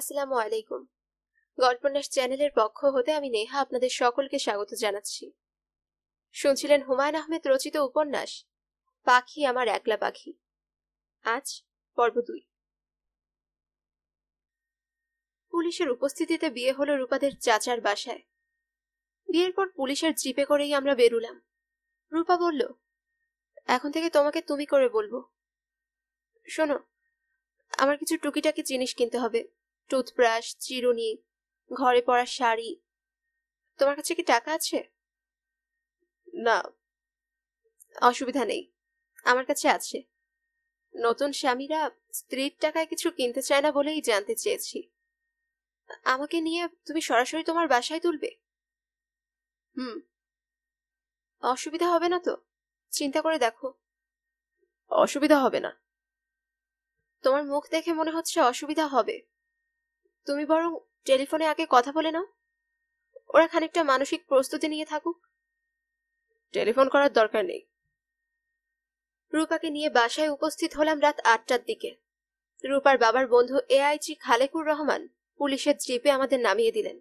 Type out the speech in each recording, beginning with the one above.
আসসালামু আলাইকুম গল্পন্যাস চ্যানেলের পক্ষ হতে আমি নেহা আপনাদের সকলকে স্বাগত জানাচ্ছি শুনছিলেন হুমায়ুন আহমেদ রচিত উপন্যাস পাখি আমার একলা পাখি আজ পর্ব দুই পুলিশের উপস্থিতিতে বিয়ে হলো রূপাদের চাচার বাসায় বিয়ের পর পুলিশের জিপে করেই আমরা বেরুলাম রূপা বলল এখন থেকে তোমাকে তুমি করে বলবো শোনো আমার কিছু টুকিটাকি জিনিস কিনতে হবে টুথব্রাশ চিরুনি ঘরে পরা শাড়ি তোমার কাছে কি টাকা আছে না অসুবিধা নেই আমার কাছে আছে নতুন স্বামীরা স্ত্রীর টাকায় কিছু কিনতে চায় না বলেই জানতে চেয়েছি আমাকে নিয়ে তুমি সরাসরি তোমার বাসায় তুলবে হুম অসুবিধা হবে না তো চিন্তা করে দেখো অসুবিধা হবে না তোমার মুখ দেখে মনে হচ্ছে অসুবিধা হবে তুমি বরং টেলিফোনে আগে কথা বলে নাও ওরা খানিকটা মানসিক প্রস্তুতি নিয়ে থাকুক টেলিফোন করার দরকার নেই রূপাকে নিয়ে বাসায় উপস্থিত হলাম রাত আটটার দিকে রূপার বাবার বন্ধু এআইজি খালেকুর রহমান পুলিশের জিপে আমাদের নামিয়ে দিলেন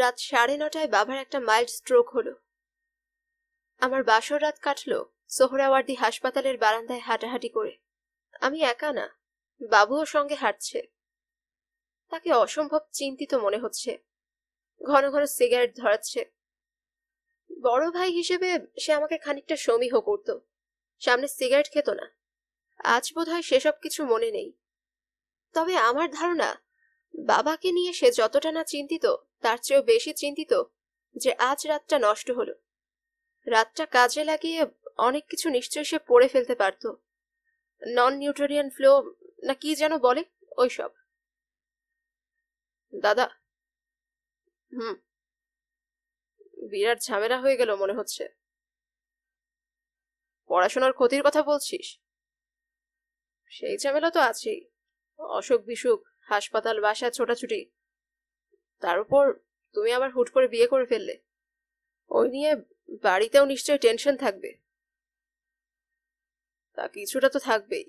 রাত সাড়ে নটায় বাবার একটা মাইল্ড স্ট্রোক হলো আমার বাসর রাত কাটল সোহরাওয়ার্দি হাসপাতালের বারান্দায় হাঁটাহাঁটি করে আমি একা না বাবুও সঙ্গে হাঁটছে তাকে অসম্ভব চিন্তিত মনে হচ্ছে ঘন ঘন সিগারেট ধরাচ্ছে বড় ভাই হিসেবে সে আমাকে খানিকটা সমীহ করত সামনে সিগারেট খেত না আজ বোধ হয় সেসব কিছু মনে নেই তবে আমার ধারণা বাবাকে নিয়ে সে যতটা না চিন্তিত তার চেয়েও বেশি চিন্তিত যে আজ রাতটা নষ্ট হলো রাতটা কাজে লাগিয়ে অনেক কিছু নিশ্চয়ই সে পড়ে ফেলতে পারত নন নিউট্রিয়ান ফ্লো না কি যেন বলে ওইসব দাদা হুম বিরাট ঝামেলা হয়ে গেল মনে হচ্ছে পড়াশোনার ক্ষতির কথা বলছিস সেই ঝামেলা তো আছেই অসুখ বিসুখ হাসপাতাল বাসা ছোটাছুটি তার উপর তুমি আবার হুট করে বিয়ে করে ফেললে ওই নিয়ে বাড়িতেও নিশ্চয়ই টেনশন থাকবে তা কিছুটা তো থাকবেই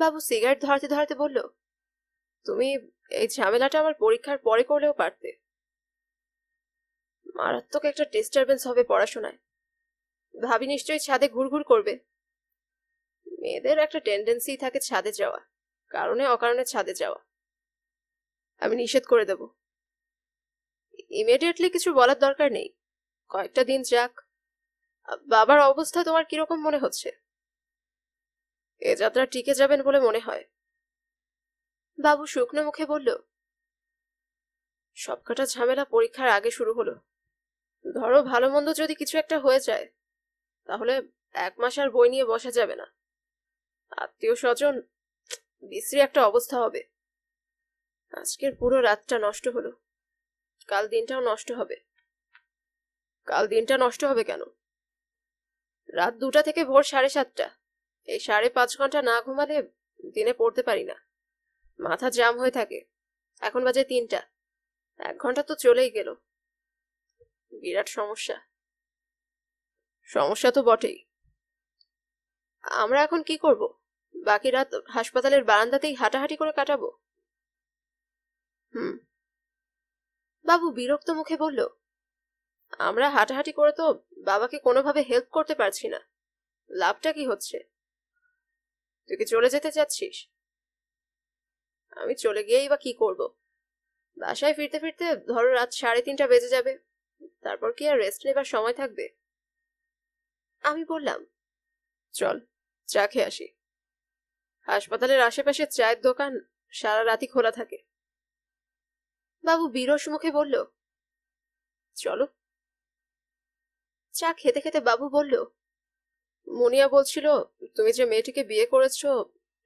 বাবু সিগারেট ধরাতে ধরাতে বলল তুমি এই ঝামেলাটা আমার পরীক্ষার পরে করলেও পারতে মারাত্মক একটা ডিস্টারবেন্স হবে পড়াশোনায় ভাবি নিশ্চয়ই ছাদে ঘুরঘুর করবে মেয়েদের একটা টেন্ডেন্সি থাকে ছাদে যাওয়া কারণে অকারণে ছাদে যাওয়া আমি নিষেধ করে দেব ইমিডিয়েটলি কিছু বলার দরকার নেই কয়েকটা দিন যাক বাবার অবস্থা তোমার কিরকম মনে হচ্ছে এ যাত্রা টিকে যাবেন বলে মনে হয় বাবু শুকনো মুখে বলল সবকটা ঝামেলা পরীক্ষার আগে শুরু হলো ধরো ভালো মন্দ যদি কিছু একটা হয়ে যায় তাহলে এক মাস আর বই নিয়ে বসা যাবে না আত্মীয় স্বজন বিশ্রী একটা অবস্থা হবে আজকের পুরো রাতটা নষ্ট হলো কাল দিনটাও নষ্ট হবে কাল দিনটা নষ্ট হবে কেন রাত দুটা থেকে ভোর সাড়ে সাতটা এই সাড়ে পাঁচ ঘন্টা না ঘুমালে দিনে পড়তে পারি না মাথা জাম হয়ে থাকে এখন বাজে তিনটা এক ঘন্টা তো চলেই গেল বিরাট সমস্যা সমস্যা তো বটেই আমরা এখন কি করব বাকি রাত হাসপাতালের বারান্দাতেই হাঁটাহাঁটি করে কাটাবো হুম বাবু বিরক্ত মুখে বলল আমরা হাঁটাহাঁটি করে তো বাবাকে কোনোভাবে হেল্প করতে পারছি না লাভটা কি হচ্ছে তুই কি চলে যেতে চাচ্ছিস আমি চলে গিয়েই বা কি করব বাসায় ফিরতে ফিরতে ধরো রাত সাড়ে তিনটা বেজে যাবে তারপর কি আর রেস্ট নেবার সময় থাকবে আমি বললাম চল চা খেয়ে আসি হাসপাতালের আশেপাশে চায়ের দোকান সারা রাতি খোলা থাকে বাবু বিরস মুখে বলল চলো চা খেতে খেতে বাবু বলল মনিয়া বলছিল তুমি যে মেয়েটিকে বিয়ে করেছ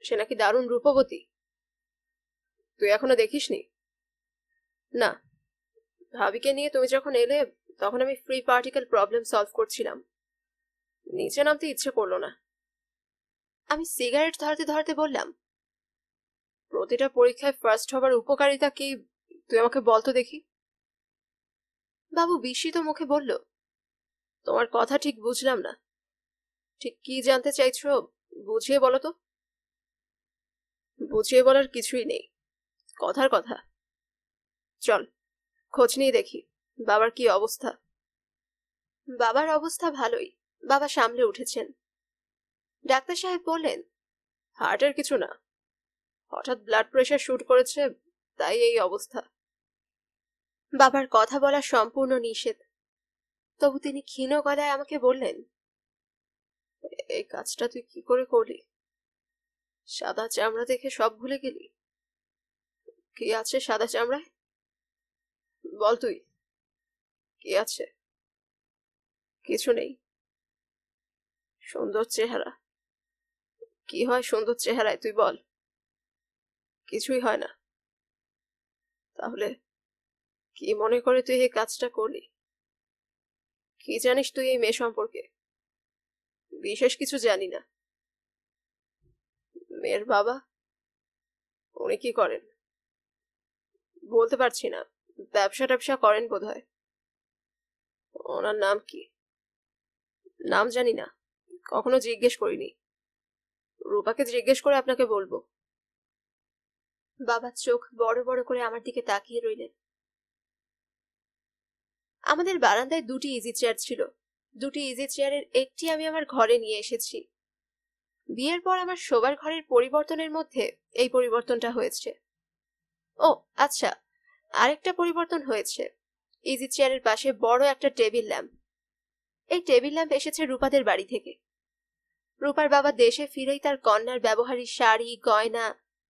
সে নাকি দারুণ রূপবতী তুই এখনো দেখিসনি না ভাবিকে নিয়ে তুমি যখন এলে তখন আমি ফ্রি পার্টিকেল প্রবলেম সলভ করছিলাম নিচে নামতে ইচ্ছে করলো না আমি সিগারেট ধরতে ধরতে বললাম প্রতিটা পরীক্ষায় ফার্স্ট হবার উপকারিতা কি তুই আমাকে বলতো দেখি বাবু বিস্মিত মুখে বলল তোমার কথা ঠিক বুঝলাম না ঠিক কি জানতে চাইছো বুঝিয়ে বলো তো বুঝিয়ে বলার কিছুই নেই কথার কথা চল খোঁজ নিয়ে দেখি বাবার কি অবস্থা বাবার অবস্থা ভালোই বাবা সামলে উঠেছেন ডাক্তার সাহেব বললেন হার্টের কিছু না হঠাৎ ব্লাড প্রেশার শুট করেছে তাই এই অবস্থা বাবার কথা বলা সম্পূর্ণ নিষেধ তবু তিনি ক্ষীণ গলায় আমাকে বললেন এই কাজটা তুই কি করে করলি সাদা চামড়া দেখে সব ভুলে গেলি কি আছে সাদা চামড়ায় বল তুই কি আছে কিছু নেই সুন্দর চেহারা কি হয় সুন্দর চেহারায় তুই বল কিছুই হয় না তাহলে কি মনে করে তুই এই কাজটা করলি কি জানিস তুই এই মেয়ে সম্পর্কে বিশেষ কিছু জানি না মেয়ের বাবা উনি কি করেন বলতে পারছি না ব্যবসা ট্যাবসা করেন বোধ হয় ওনার নাম কি নাম জানি না কখনো জিজ্ঞেস করিনি রূপাকে জিজ্ঞেস করে আপনাকে বলবো বাবার চোখ বড় বড় করে আমার দিকে তাকিয়ে রইলেন আমাদের বারান্দায় দুটি ইজি চেয়ার ছিল দুটি ইজি চেয়ারের একটি আমি আমার ঘরে নিয়ে এসেছি বিয়ের পর আমার শোবার ঘরের পরিবর্তনের মধ্যে এই পরিবর্তনটা হয়েছে ও আচ্ছা আরেকটা পরিবর্তন হয়েছে ইজি চেয়ারের পাশে বড় একটা টেবিল ল্যাম্প এই টেবিল ল্যাম্প এসেছে রূপাদের বাড়ি থেকে রূপার বাবা দেশে ফিরেই তার কন্যার ব্যবহারী শাড়ি গয়না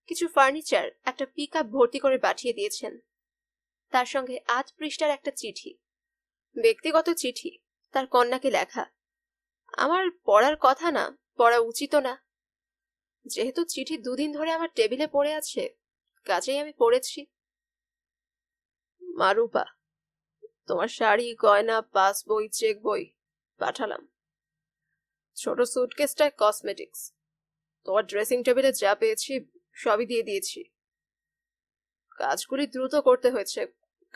কিছু ফার্নিচার একটা পিক ভর্তি করে পাঠিয়ে দিয়েছেন তার সঙ্গে আধ পৃষ্ঠার একটা চিঠি ব্যক্তিগত চিঠি তার কন্যাকে লেখা আমার পড়ার কথা না পড়া উচিত না যেহেতু চিঠি দুদিন ধরে আমার টেবিলে পড়ে আছে কাজেই আমি পড়েছি মারুপা তোমার শাড়ি গয়না পাস বই চেক বই পাঠালাম ছোট সুটকেসটা কসমেটিক্স তোমার ড্রেসিং টেবিলে যা পেয়েছি সবই দিয়ে দিয়েছি কাজগুলি দ্রুত করতে হয়েছে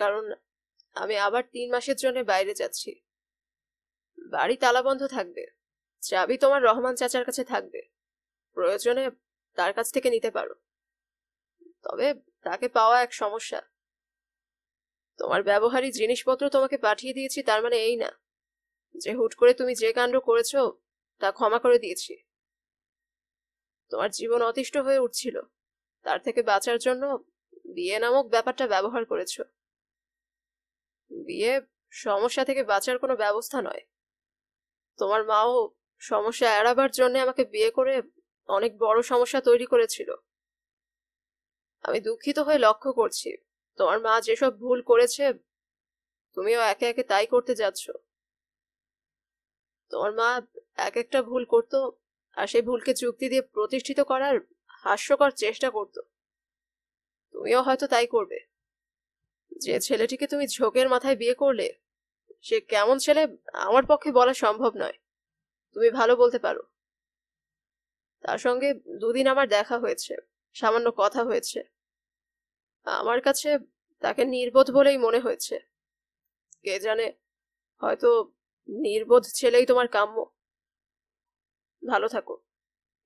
কারণ আমি আবার তিন মাসের জন্য বাইরে যাচ্ছি বাড়ি তালাবন্ধ থাকবে চাবি তোমার রহমান চাচার কাছে থাকবে প্রয়োজনে তার কাছ থেকে নিতে পারো তবে তাকে পাওয়া এক সমস্যা তোমার ব্যবহারিক জিনিসপত্র তোমাকে পাঠিয়ে দিয়েছি তার মানে এই না যে হুট করে তুমি যে কাণ্ড করেছ তা ক্ষমা করে দিয়েছি তোমার জীবন অতিষ্ঠ হয়ে উঠছিল তার থেকে বাঁচার জন্য বিয়ে নামক ব্যাপারটা ব্যবহার করেছ বিয়ে সমস্যা থেকে বাঁচার কোনো ব্যবস্থা নয় তোমার মাও সমস্যা এড়াবার জন্য আমাকে বিয়ে করে অনেক বড় সমস্যা তৈরি করেছিল আমি দুঃখিত হয়ে লক্ষ্য করছি তোমার মা যেসব ভুল করেছে তুমিও একে একে তাই করতে যাচ্ছ তোমার মা এক একটা ভুল করত আর সেই ভুলকে চুক্তি দিয়ে প্রতিষ্ঠিত করার হাস্যকর চেষ্টা করত তুমিও হয়তো তাই করবে যে ছেলেটিকে তুমি ঝোঁকের মাথায় বিয়ে করলে সে কেমন ছেলে আমার পক্ষে বলা সম্ভব নয় তুমি ভালো বলতে পারো তার সঙ্গে দুদিন আমার দেখা হয়েছে সামান্য কথা হয়েছে আমার কাছে তাকে নির্বোধ বলেই মনে হয়েছে কে জানে হয়তো নির্বোধ ছেলেই তোমার কাম্য ভালো থাকো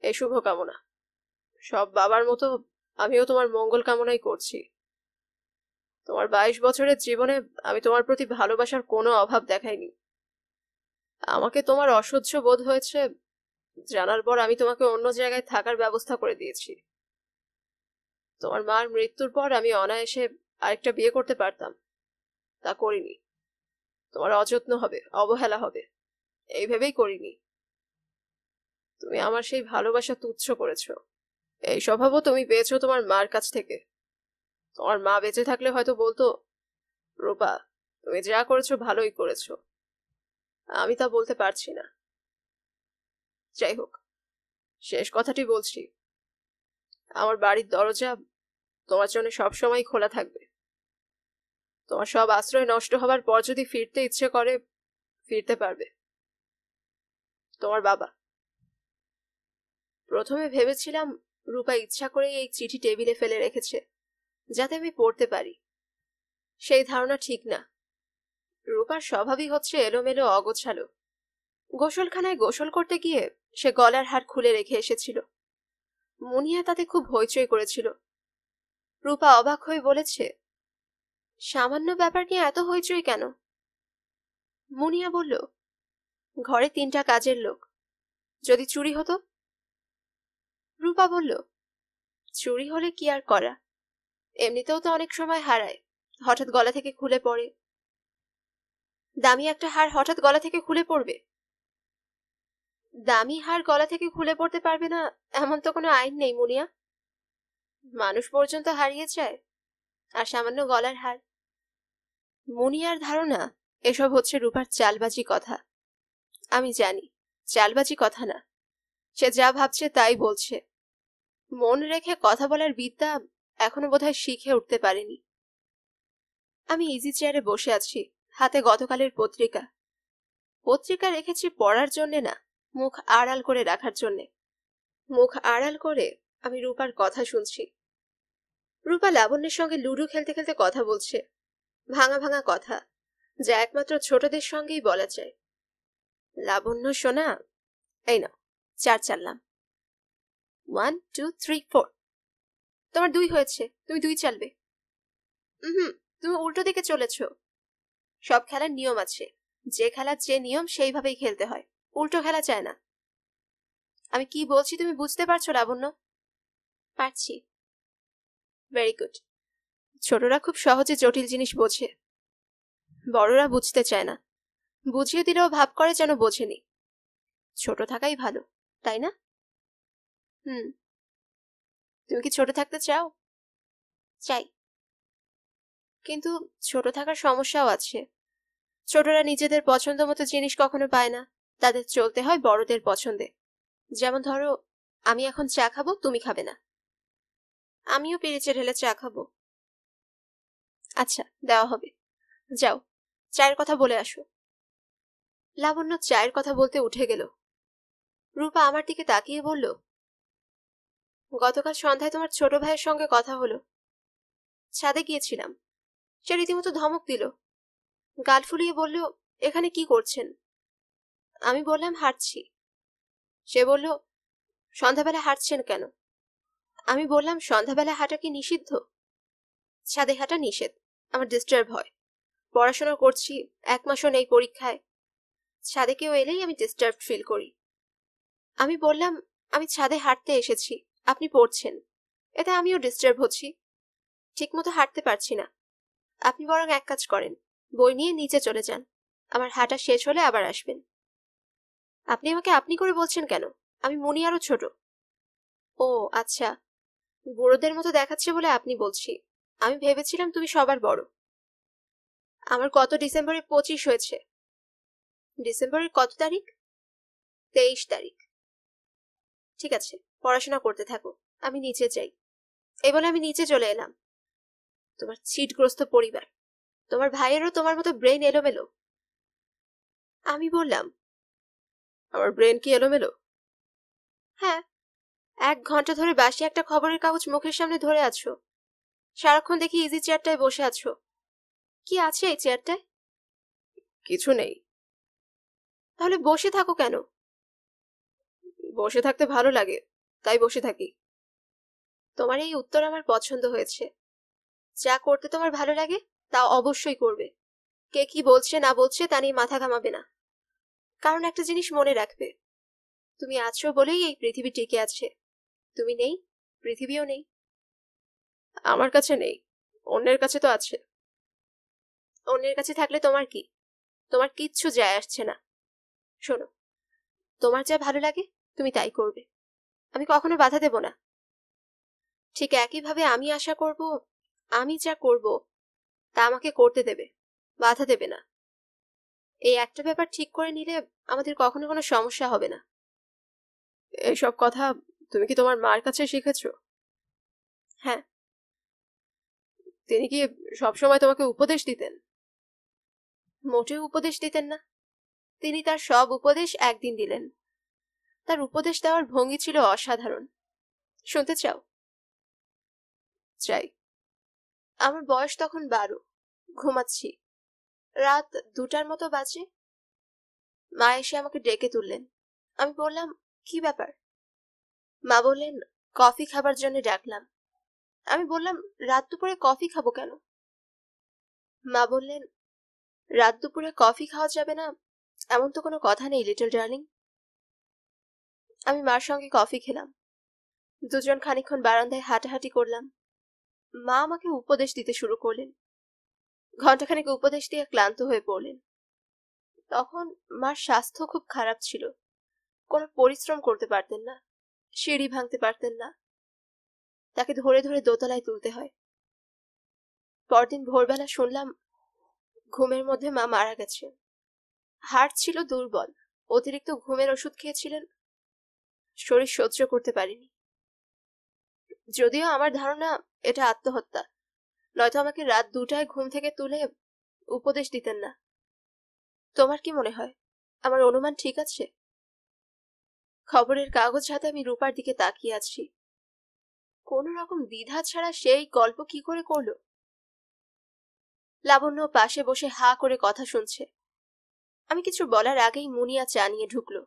এই শুভ কামনা সব বাবার মতো আমিও তোমার মঙ্গল কামনাই করছি তোমার বাইশ বছরের জীবনে আমি তোমার প্রতি ভালোবাসার কোনো অভাব দেখাইনি আমাকে তোমার অসহ্য বোধ হয়েছে জানার পর আমি তোমাকে অন্য জায়গায় থাকার ব্যবস্থা করে দিয়েছি তোমার মার মৃত্যুর পর আমি অনায়াসে আরেকটা বিয়ে করতে পারতাম তা করিনি তোমার অযত্ন হবে অবহেলা হবে এইভাবেই করিনি তুমি আমার সেই ভালোবাসা তুচ্ছ করেছ এই স্বভাবও তুমি পেয়েছো তোমার মার কাছ থেকে তোমার মা বেঁচে থাকলে হয়তো বলতো রূপা তুমি যা করেছো ভালোই করেছো আমি তা বলতে পারছি না যাই হোক শেষ কথাটি বলছি আমার বাড়ির দরজা তোমার জন্য সবসময় খোলা থাকবে তোমার সব আশ্রয় নষ্ট হবার পর যদি ফিরতে ইচ্ছে করে ফিরতে পারবে তোমার বাবা প্রথমে ভেবেছিলাম রূপা ইচ্ছা করে এই চিঠি টেবিলে ফেলে রেখেছে যাতে আমি পড়তে পারি সেই ধারণা ঠিক না রূপার স্বভাবই হচ্ছে এলোমেলো অগোছালো গোসলখানায় গোসল করতে গিয়ে সে গলার হার খুলে রেখে এসেছিল মুনিয়া তাতে খুব হইচই করেছিল রূপা অবাক হয়ে বলেছে সামান্য ব্যাপার নিয়ে এত হইচই কেন মুনিয়া বলল ঘরে তিনটা কাজের লোক যদি চুরি হতো রূপা বলল চুরি হলে কি আর করা এমনিতেও তো অনেক সময় হারায় হঠাৎ গলা থেকে খুলে পড়ে দামি একটা হার হঠাৎ গলা থেকে খুলে পড়বে দামি হার গলা থেকে খুলে পড়তে পারবে না এমন তো কোনো আইন নেই মুনিয়া মানুষ পর্যন্ত হারিয়ে যায় আর সামান্য গলার হার মুনিয়ার ধারণা এসব হচ্ছে রূপার চালবাজি কথা আমি জানি চালবাজি কথা না সে যা ভাবছে তাই বলছে মন রেখে কথা বলার বিদ্যা এখনো বোধহয় শিখে উঠতে পারেনি আমি ইজি চেয়ারে বসে আছি হাতে গতকালের পত্রিকা পত্রিকা রেখেছি পড়ার জন্যে না মুখ আড়াল করে রাখার জন্যে মুখ আড়াল করে আমি রূপার কথা শুনছি রূপা লাবণ্যের সঙ্গে লুডো খেলতে খেলতে কথা বলছে ভাঙা ভাঙা কথা যা একমাত্র ছোটদের সঙ্গেই বলা যায় লাবণ্য সোনা এই না চার চাললাম ওয়ান টু থ্রি ফোর তোমার দুই হয়েছে তুমি দুই চালবে হুম তুমি উল্টো দিকে চলেছ সব খেলার নিয়ম আছে যে খেলার যে নিয়ম সেইভাবেই খেলতে হয় উল্টো খেলা চায় না আমি কি বলছি তুমি বুঝতে পারছো লাবণ্য পারছি ভেরি গুড ছোটরা খুব সহজে জটিল জিনিস বোঝে বড়রা বুঝতে চায় না বুঝিয়ে দিলেও ভাব করে যেন বোঝেনি ছোট থাকাই ভালো তাই না হুম তুমি কি ছোট থাকতে চাও চাই কিন্তু ছোট থাকার সমস্যাও আছে ছোটরা নিজেদের পছন্দ মতো জিনিস কখনো পায় না তাদের চলতে হয় বড়দের পছন্দে যেমন ধরো আমি এখন চা খাবো তুমি খাবে না আমিও পিরিচে ঢেলে চা খাবো আচ্ছা দেওয়া হবে যাও চায়ের কথা বলে আসো লাবণ্য চায়ের কথা বলতে উঠে গেল রূপা আমার দিকে তাকিয়ে বলল গতকাল সন্ধ্যায় তোমার ছোট ভাইয়ের সঙ্গে কথা হলো ছাদে গিয়েছিলাম সে রীতিমতো ধমক দিল গাল ফুলিয়ে বলল এখানে কি করছেন আমি বললাম হাঁটছি সে বলল সন্ধ্যাবেলা হাঁটছেন কেন আমি বললাম সন্ধ্যাবেলা হাঁটা কি নিষিদ্ধ ছাদে হাঁটা নিষেধ আমার ডিস্টার্ব হয় পড়াশোনা করছি এক মাসও নেই পরীক্ষায় ছাদে কেউ এলেই আমি ডিস্টার্ব ফিল করি আমি বললাম আমি ছাদে হাঁটতে এসেছি আপনি পড়ছেন এতে আমিও ডিস্টার্ব হচ্ছি ঠিকমতো হাঁটতে পারছি না আপনি বরং এক কাজ করেন বই নিয়ে নিচে চলে যান আমার হাঁটা শেষ হলে আবার আসবেন আপনি আমাকে আপনি করে বলছেন কেন আমি মুনি আরো ছোট ও আচ্ছা বুড়োদের মতো দেখাচ্ছে বলে আপনি বলছি আমি ভেবেছিলাম তুমি সবার বড় আমার কত ডিসেম্বরে পঁচিশ হয়েছে ডিসেম্বরের কত তারিখ তেইশ তারিখ ঠিক আছে পড়াশোনা করতে থাকো আমি নিচে যাই এই বলে আমি নিচে চলে এলাম তোমার ছিটগ্রস্ত পরিবার তোমার ভাইয়েরও তোমার মতো ব্রেন এলোমেলো আমি বললাম আমার ব্রেন কি এলোমেলো হ্যাঁ এক ঘন্টা ধরে বাসি একটা খবরের কাগজ মুখের সামনে ধরে আছো সারাক্ষণ দেখি ইজি চেয়ারটায় বসে আছো কি আছে এই চেয়ারটায় কিছু নেই তাহলে বসে থাকো কেন বসে থাকতে ভালো লাগে তাই বসে থাকি তোমার এই উত্তর আমার পছন্দ হয়েছে যা করতে তোমার ভালো লাগে তা অবশ্যই করবে কে কি বলছে না বলছে তা নিয়ে মাথা ঘামাবে না কারণ একটা জিনিস মনে রাখবে তুমি আছো বলেই এই পৃথিবী টিকে আছে তুমি নেই পৃথিবীও নেই আমার কাছে নেই অন্যের কাছে তো আছে অন্যের কাছে থাকলে তোমার কি তোমার কিচ্ছু যায় আসছে না শোনো তোমার যা ভালো লাগে তুমি তাই করবে আমি কখনো বাধা দেব না ঠিক একইভাবে আমি আশা করব আমি যা করব তা আমাকে করতে দেবে বাধা দেবে না এই একটা ব্যাপার ঠিক করে নিলে আমাদের কখনো কোনো সমস্যা হবে না এসব কথা তুমি কি তোমার মার কাছে শিখেছো হ্যাঁ তিনি কি সবসময় তোমাকে উপদেশ দিতেন মোটেও উপদেশ দিতেন না তিনি তার সব উপদেশ একদিন দিলেন তার উপদেশ দেওয়ার ভঙ্গি ছিল অসাধারণ শুনতে চাও চাই আমার বয়স তখন বারো ঘুমাচ্ছি রাত দুটার মতো বাজে মা এসে আমাকে ডেকে তুললেন আমি বললাম কি ব্যাপার মা বললেন কফি খাবার জন্য ডাকলাম আমি বললাম রাত দুপুরে কফি খাবো কেন মা বললেন রাত দুপুরে কফি খাওয়া যাবে না এমন তো কোনো কথা নেই লিটল ডার্লিং আমি মার সঙ্গে কফি খেলাম দুজন খানিক্ষণ বারান্দায় হাঁটাহাঁটি করলাম মা আমাকে উপদেশ দিতে শুরু করলেন ঘন্টাখানিক উপদেশ দিয়ে ক্লান্ত হয়ে পড়লেন তখন মার স্বাস্থ্য খুব খারাপ ছিল কোনো পরিশ্রম করতে পারতেন না সিঁড়ি ভাঙতে পারতেন না তাকে ধরে ধরে দোতলায় তুলতে হয় পরদিন ভোরবেলা শুনলাম ঘুমের মধ্যে মা মারা গেছে হার্ট ছিল দুর্বল অতিরিক্ত ঘুমের ওষুধ খেয়েছিলেন শরীর সহ্য করতে পারিনি যদিও আমার ধারণা এটা আত্মহত্যা নয়তো আমাকে রাত দুটায় ঘুম থেকে তুলে উপদেশ দিতেন না তোমার কি মনে হয় আমার অনুমান ঠিক আছে খবরের কাগজ হাতে আমি রূপার দিকে তাকিয়ে আছি কোন রকম দ্বিধা ছাড়া সেই গল্প কি করে করল লাবণ্য পাশে বসে হা করে কথা শুনছে আমি কিছু বলার আগেই মুনিয়া চা নিয়ে ঢুকলো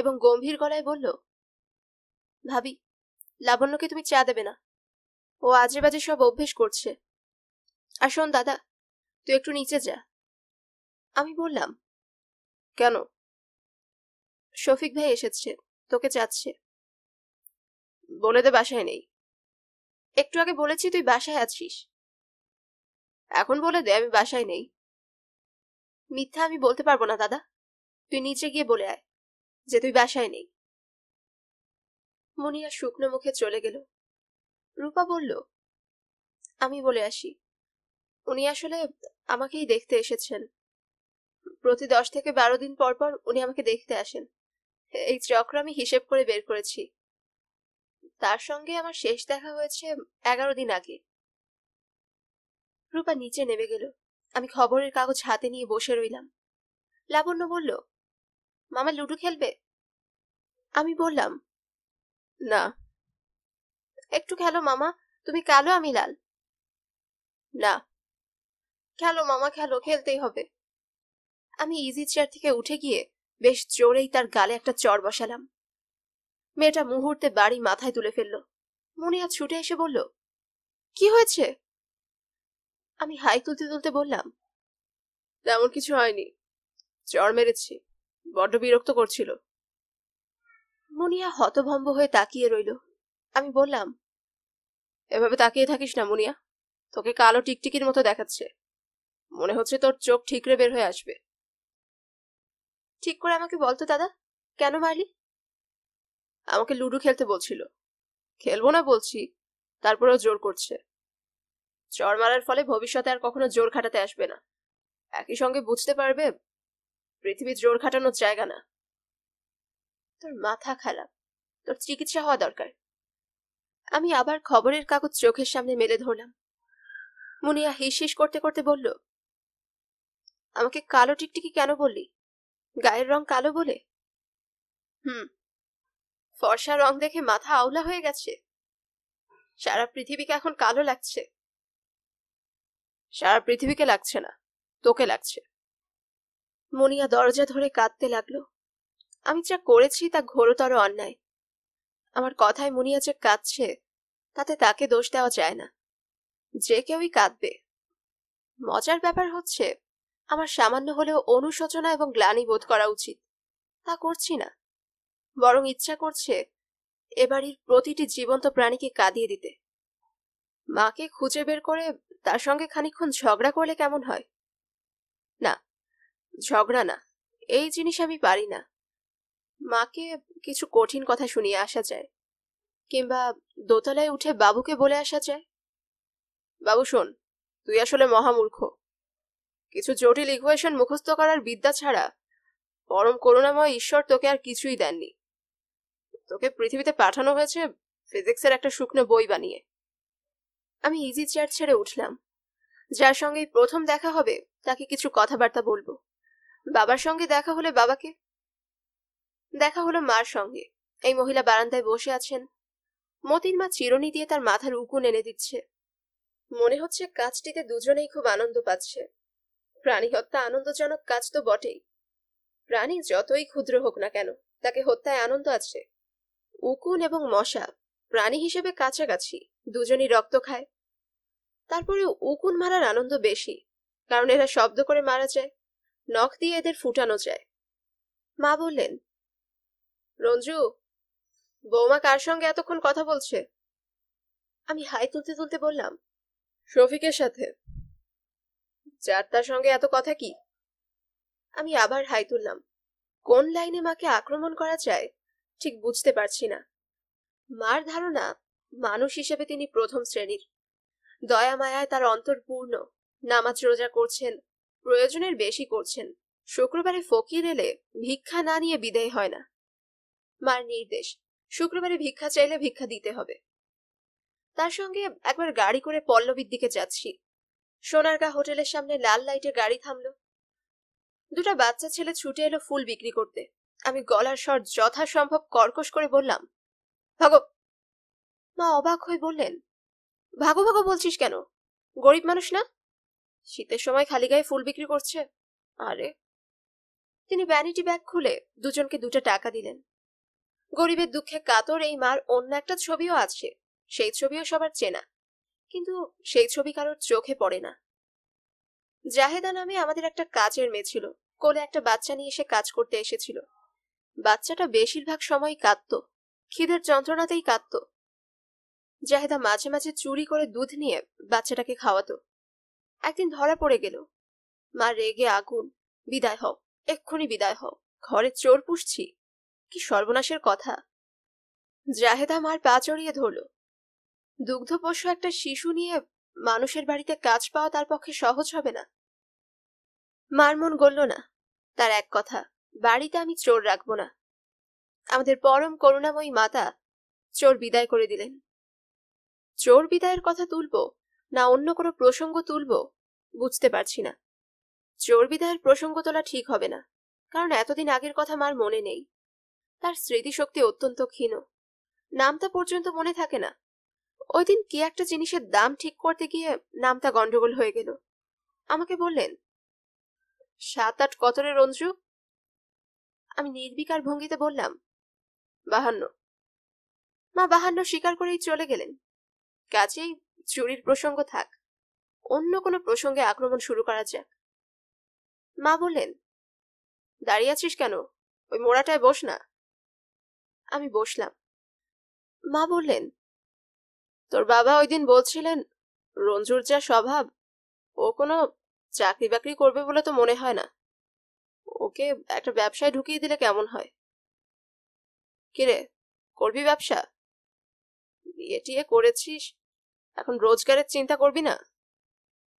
এবং গম্ভীর গলায় বলল ভাবি লাবণ্যকে তুমি চা দেবে না ও আজে বাজে সব অভ্যেস করছে আর শোন দাদা তুই একটু নিচে যা আমি বললাম কেন শফিক ভাই এসেছে তোকে চাচ্ছে বলে দে বাসায় নেই একটু আগে বলেছি তুই বাসায় আছিস এখন বলে দে আমি বাসায় নেই মিথ্যা আমি বলতে পারবো না দাদা তুই নিচে গিয়ে বলে আয় যে তুই বাসায় নেই মনিয়া শুকনো মুখে চলে গেল রূপা বলল আমি বলে আসি উনি আসলে আমাকেই দেখতে এসেছেন প্রতি দশ থেকে বারো দিন পর পর উনি আমাকে দেখতে আসেন এই চক্র আমি হিসেব করে বের করেছি তার সঙ্গে আমার শেষ দেখা হয়েছে এগারো দিন আগে রূপা নিচে নেমে গেল আমি খবরের কাগজ হাতে নিয়ে বসে রইলাম লাবণ্য বলল মামা লুডু খেলবে আমি বললাম না একটু খেলো মামা তুমি কালো আমি লাল না খেলো মামা খেলো খেলতেই হবে আমি ইজি চেয়ার থেকে উঠে গিয়ে বেশ জোরেই তার গালে একটা চর বসালাম মেয়েটা মুহূর্তে বাড়ি মাথায় তুলে ফেলল মুনিয়া ছুটে এসে বলল কি হয়েছে আমি হাই তুলতে তুলতে বললাম তেমন কিছু হয়নি চর মেরেছি বড্ড বিরক্ত করছিল মুনিয়া হতভম্ব হয়ে তাকিয়ে রইল আমি বললাম এভাবে তাকিয়ে থাকিস না মুনিয়া তোকে কালো টিকটিকির মতো দেখাচ্ছে মনে হচ্ছে তোর চোখ ঠিকরে বের হয়ে আসবে ঠিক করে আমাকে বলতো দাদা কেন মারলি আমাকে লুডো খেলতে বলছিল খেলবো না বলছি তারপরেও জোর করছে চর মারার ফলে ভবিষ্যতে আর কখনো জোর খাটাতে আসবে না একই সঙ্গে বুঝতে পারবে পৃথিবী জোর খাটানোর জায়গা না তোর মাথা খারাপ তোর চিকিৎসা হওয়া দরকার আমি আবার খবরের কাগজ চোখের সামনে মেলে ধরলাম মুনিয়া হিস করতে করতে বলল আমাকে কালো টিকটিকি কেন বললি গায়ের রং কালো বলে হুম ফর্সা রং দেখে মাথা আওলা হয়ে গেছে সারা পৃথিবীকে এখন কালো লাগছে সারা পৃথিবীকে লাগছে না তোকে লাগছে মনিয়া দরজা ধরে কাঁদতে লাগলো আমি যা করেছি তা ঘোরতর অন্যায় আমার কথায় মুনিয়া যে কাঁদছে তাতে তাকে দোষ দেওয়া যায় না যে কেউই কাঁদবে মজার ব্যাপার হচ্ছে আমার সামান্য হলেও অনুশোচনা এবং গ্লানি বোধ করা উচিত তা করছি না বরং ইচ্ছা করছে এ বাড়ির প্রতিটি জীবন্ত প্রাণীকে কাঁদিয়ে দিতে মাকে খুঁজে বের করে তার সঙ্গে খানিক্ষণ ঝগড়া করলে কেমন হয় না ঝগড়া না এই জিনিস আমি পারি না মাকে কিছু কঠিন কথা শুনিয়ে আসা যায় কিংবা দোতলায় উঠে বাবুকে বলে আসা যায় বাবু শোন তুই আসলে মহামূর্খ কিছু জটিল ইকুয়েশন মুখস্থ করার বিদ্যা ছাড়া পরম করুণাময় ঈশ্বর তোকে আর কিছুই দেননি তোকে পৃথিবীতে পাঠানো হয়েছে ফিজিক্সের একটা শুকনো বই বানিয়ে আমি ইজি চেয়ার ছেড়ে উঠলাম যার সঙ্গে প্রথম দেখা হবে তাকে কিছু কথাবার্তা বলবো বাবার সঙ্গে দেখা হলে বাবাকে দেখা হলো মার সঙ্গে এই মহিলা বারান্দায় বসে আছেন মতির মা চিরুনি দিয়ে তার মাথার উকুন এনে দিচ্ছে মনে হচ্ছে কাজটিতে দুজনেই খুব আনন্দ পাচ্ছে প্রাণী হত্যা আনন্দজনক কাজ তো বটেই প্রাণী যতই ক্ষুদ্র হোক না কেন তাকে হত্যায় আনন্দ আছে উকুন এবং মশা প্রাণী হিসেবে কাছাকাছি দুজনই রক্ত খায় তারপরে উকুন মারার আনন্দ বেশি কারণ এরা শব্দ করে মারা যায় নখ দিয়ে এদের ফুটানো যায় মা বললেন রঞ্জু বৌমা কার সঙ্গে এতক্ষণ কথা বলছে আমি হাই তুলতে তুলতে বললাম শফিকের সাথে যার তার সঙ্গে এত কথা কি আমি আবার হাই তুললাম কোন লাইনে মাকে আক্রমণ করা যায় ঠিক বুঝতে পারছি না মার ধারণা মানুষ হিসেবে তিনি প্রথম শ্রেণীর দয়া মায়ায় তার অন্তর্পূর্ণ নামাজ রোজা করছেন প্রয়োজনের বেশি করছেন শুক্রবারে ফকির এলে ভিক্ষা না নিয়ে বিদায় হয় না মার নির্দেশ শুক্রবারে ভিক্ষা চাইলে ভিক্ষা দিতে হবে তার সঙ্গে একবার গাড়ি করে পল্লবীর দিকে যাচ্ছি সোনারগা হোটেলের সামনে লাল লাইটে গাড়ি থামল দুটো বাচ্চা ছেলে ছুটে এলো ফুল বিক্রি করতে আমি গলার স্বর যথাসম্ভব কর্কশ করে বললাম ভাগো মা অবাক হয়ে বললেন ভাগো ভাগো বলছিস কেন গরিব মানুষ না শীতের সময় খালি গায়ে ফুল বিক্রি করছে আরে তিনি ব্যানিটি ব্যাগ খুলে দুজনকে দুটা টাকা দিলেন গরিবের দুঃখে কাতর এই মার অন্য একটা ছবিও আছে সেই ছবিও সবার চেনা কিন্তু সেই ছবি কারোর চোখে পড়ে না জাহেদা নামে আমাদের একটা কাজের মেয়ে ছিল কোলে একটা বাচ্চা নিয়ে এসে কাজ করতে এসেছিল বাচ্চাটা বেশিরভাগ সময় কাঁদত খিদের যন্ত্রণাতেই কাঁদত জাহেদা মাঝে মাঝে চুরি করে দুধ নিয়ে বাচ্চাটাকে খাওয়াতো একদিন ধরা পড়ে গেল মা রেগে আগুন বিদায় হও এক্ষুনি বিদায় হও ঘরে চোর পুষছি কি সর্বনাশের কথা জাহেদা মার পা চড়িয়ে ধরল দুগ্ধ পশু একটা শিশু নিয়ে মানুষের বাড়িতে কাজ পাওয়া তার পক্ষে সহজ হবে না মার মন গলল না তার এক কথা বাড়িতে আমি চোর রাখবো না আমাদের পরম করুণাময়ী মাতা চোর বিদায় করে দিলেন চোর বিদায়ের কথা তুলব না অন্য কোনো প্রসঙ্গ তুলব বুঝতে পারছি না চোর বিদায়ের প্রসঙ্গ তোলা ঠিক হবে না কারণ এতদিন আগের কথা মার মনে নেই তার স্মৃতিশক্তি অত্যন্ত ক্ষীণ নামটা পর্যন্ত মনে থাকে না ওই দিন কি একটা জিনিসের দাম ঠিক করতে গিয়ে নামটা গন্ডগোল হয়ে গেল আমাকে বললেন সাত আট কত রে রঞ্জু আমি নির্বিকার ভঙ্গিতে বললাম বাহান্ন মা বাহান্ন স্বীকার করেই চলে গেলেন কাজেই চুরির প্রসঙ্গ থাক অন্য কোনো প্রসঙ্গে আক্রমণ শুরু করা যাক মা বললেন দাঁড়িয়ে আছিস কেন ওই মোড়াটায় বস না আমি বসলাম মা বললেন তোর বাবা ওই দিন বলছিলেন রঞ্জুর যা স্বভাব ও কোনো চাকরি বাকরি করবে বলে তো মনে হয় না ওকে একটা ব্যবসায় ঢুকিয়ে দিলে কেমন হয় কিরে করবি ব্যবসা বিয়ে টিয়ে করেছিস এখন রোজগারের চিন্তা করবি না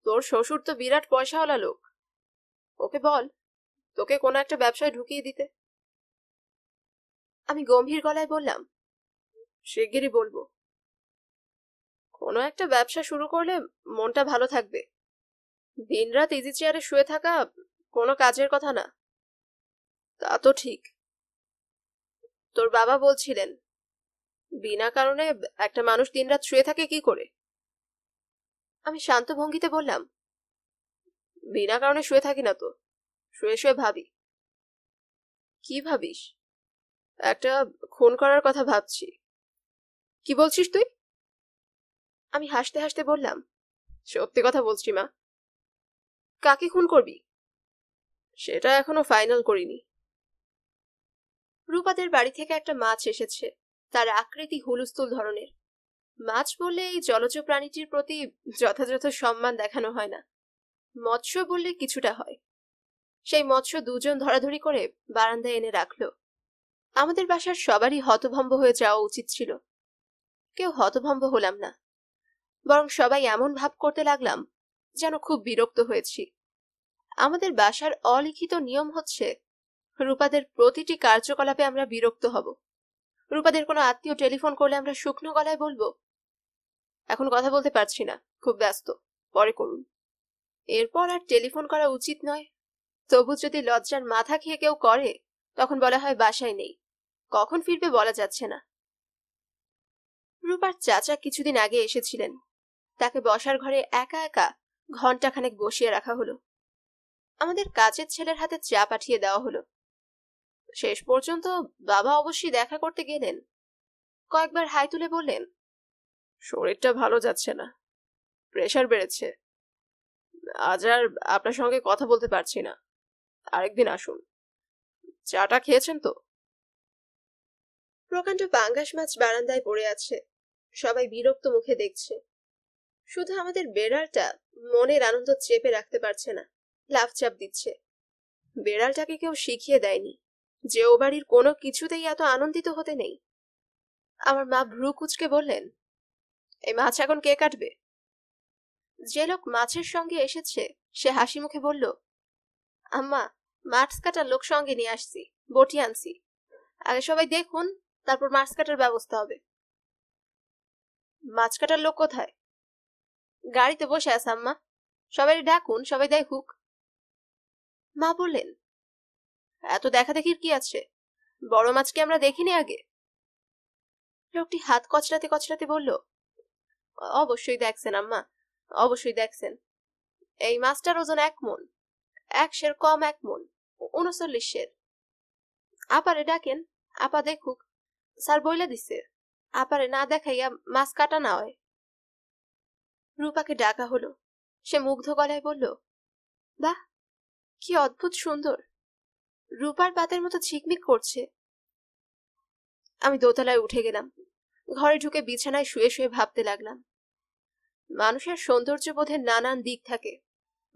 তোর শ্বশুর তো বিরাট পয়সাওয়ালা লোক ওকে বল তোকে কোনো একটা ব্যবসায় ঢুকিয়ে দিতে আমি গম্ভীর গলায় বললাম শিগগিরই বলবো কোনো একটা ব্যবসা শুরু করলে মনটা ভালো থাকবে দিনরাত ইজি চেয়ারে শুয়ে থাকা কোনো কাজের কথা না তা তো ঠিক তোর বাবা বলছিলেন বিনা কারণে একটা মানুষ দিনরাত শুয়ে থাকে কি করে আমি শান্ত ভঙ্গিতে বললাম বিনা কারণে শুয়ে থাকি না তো শুয়ে শুয়ে ভাবি কি ভাবিস একটা খুন করার কথা ভাবছি কি বলছিস তুই আমি হাসতে হাসতে বললাম সত্যি কথা বলছি মা কাকে খুন করবি সেটা এখনো ফাইনাল করিনি রূপাদের বাড়ি থেকে একটা মাছ এসেছে তার আকৃতি হুলুস্থুল ধরনের মাছ বললে এই জলজ প্রাণীটির প্রতি যথাযথ সম্মান দেখানো হয় না মৎস্য বললে কিছুটা হয় সেই মৎস্য দুজন ধরাধরি করে বারান্দায় এনে রাখল আমাদের বাসার সবারই হতভম্ব হয়ে যাওয়া উচিত ছিল কেউ হতভম্ব হলাম না বরং সবাই এমন ভাব করতে লাগলাম যেন খুব বিরক্ত হয়েছি আমাদের বাসার অলিখিত নিয়ম হচ্ছে রূপাদের প্রতিটি কার্যকলাপে আমরা বিরক্ত হব রূপাদের কোনো আত্মীয় টেলিফোন করলে আমরা শুকনো গলায় বলবো এখন কথা বলতে পারছি না খুব ব্যস্ত পরে করুন এরপর আর টেলিফোন করা উচিত নয় তবু যদি লজ্জার মাথা খেয়ে কেউ করে তখন বলা হয় বাসায় নেই কখন ফিরবে বলা যাচ্ছে না রূপার চাচা কিছুদিন আগে এসেছিলেন তাকে বসার ঘরে একা একা খানেক বসিয়ে রাখা হলো আমাদের কাজের ছেলের হাতে চা পাঠিয়ে দেওয়া হলো শেষ পর্যন্ত বাবা অবশ্যই দেখা করতে গেলেন কয়েকবার হাই তুলে বললেন শরীরটা ভালো যাচ্ছে না প্রেশার বেড়েছে আজ আর আপনার সঙ্গে কথা বলতে পারছি না আরেকদিন আসুন চাটা খেয়েছেন তো প্রকাণ্ড পাঙ্গাস মাছ বারান্দায় পড়ে আছে সবাই বিরক্ত মুখে দেখছে শুধু আমাদের বেড়ালটা মনের আনন্দ চেপে রাখতে পারছে না লাফচাপ দিচ্ছে বেড়ালটাকে কেউ শিখিয়ে দেয়নি যে ও বাড়ির কোনো কিছুতেই এত আনন্দিত হতে নেই আমার মা ভ্রু কুচকে বললেন এই মাছ এখন কে কাটবে যে লোক মাছের সঙ্গে এসেছে সে হাসি মুখে বলল আম্মা মাছ কাটার লোক সঙ্গে নিয়ে আসছি বটি আনছি আগে সবাই দেখুন তারপর মাছ কাটার ব্যবস্থা হবে মাছ কাটার লোক কোথায় গাড়িতে বসে আসাম্মা সবাই ডাকুন সবাই দেয় হুক মা বললেন এত দেখা দেখির কি আছে বড় মাছকে আমরা দেখিনি আগে লোকটি হাত কচলাতে কচলাতে বলল অবশ্যই দেখছেন আম্মা অবশ্যই দেখছেন এই মাছটার ওজন এক মন এক সের কম এক মন উনচল্লিশ সের আপারে ডাকেন আপা দেখুক স্যার বইলে দিছে আপারে না দেখাইয়া মাছ কাটা না হয় রূপাকে ডাকা হলো সে মুগ্ধ গলায় বলল বাহ কি অদ্ভুত সুন্দর রূপার পাতের মতো ঝিকমিক করছে আমি দোতলায় উঠে গেলাম ঘরে ঢুকে বিছানায় শুয়ে শুয়ে ভাবতে লাগলাম মানুষের সৌন্দর্য বোধের নানান দিক থাকে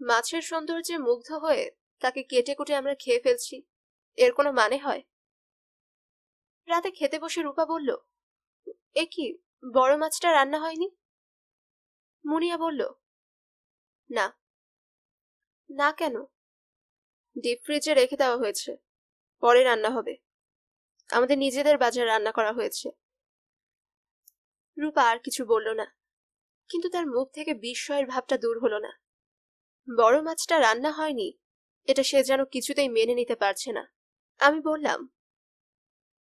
মাছের সৌন্দর্যে মুগ্ধ হয়ে তাকে কেটে কুটে আমরা খেয়ে ফেলছি এর কোনো মানে হয় রাতে খেতে বসে রূপা বলল এ কি বড় মাছটা রান্না হয়নি মুনিয়া বলল না না কেন ডিপ ফ্রিজে রেখে দেওয়া হয়েছে পরে রান্না হবে আমাদের নিজেদের বাজার রান্না করা হয়েছে রূপা আর কিছু বলল না কিন্তু তার মুখ থেকে বিস্ময়ের ভাবটা দূর হলো না বড় মাছটা রান্না হয়নি এটা সে যেন কিছুতেই মেনে নিতে পারছে না আমি বললাম